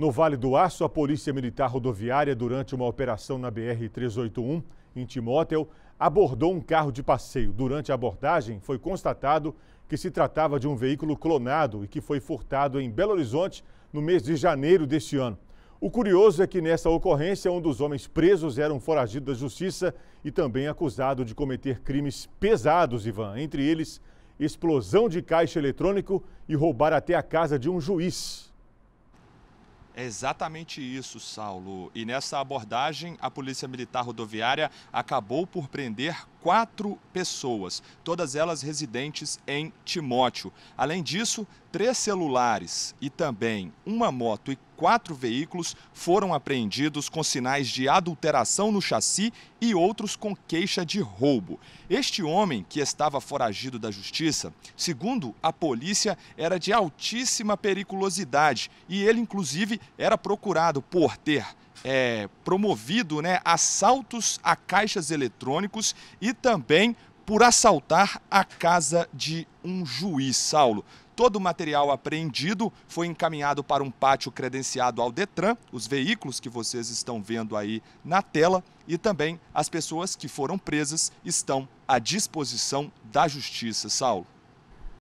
No Vale do Aço, a Polícia Militar Rodoviária, durante uma operação na BR-381, em Timóteo, abordou um carro de passeio. Durante a abordagem, foi constatado que se tratava de um veículo clonado e que foi furtado em Belo Horizonte no mês de janeiro deste ano. O curioso é que nessa ocorrência, um dos homens presos era um foragido da justiça e também acusado de cometer crimes pesados, Ivan, entre eles explosão de caixa eletrônico e roubar até a casa de um juiz. É exatamente isso, Saulo. E nessa abordagem, a Polícia Militar Rodoviária acabou por prender quatro pessoas, todas elas residentes em Timóteo. Além disso, três celulares e também uma moto e quatro veículos foram apreendidos com sinais de adulteração no chassi e outros com queixa de roubo. Este homem, que estava foragido da justiça, segundo a polícia, era de altíssima periculosidade e ele, inclusive, era procurado por ter é, promovido né, assaltos a caixas eletrônicos e também por assaltar a casa de um juiz, Saulo. Todo o material apreendido foi encaminhado para um pátio credenciado ao Detran, os veículos que vocês estão vendo aí na tela, e também as pessoas que foram presas estão à disposição da justiça, Saulo.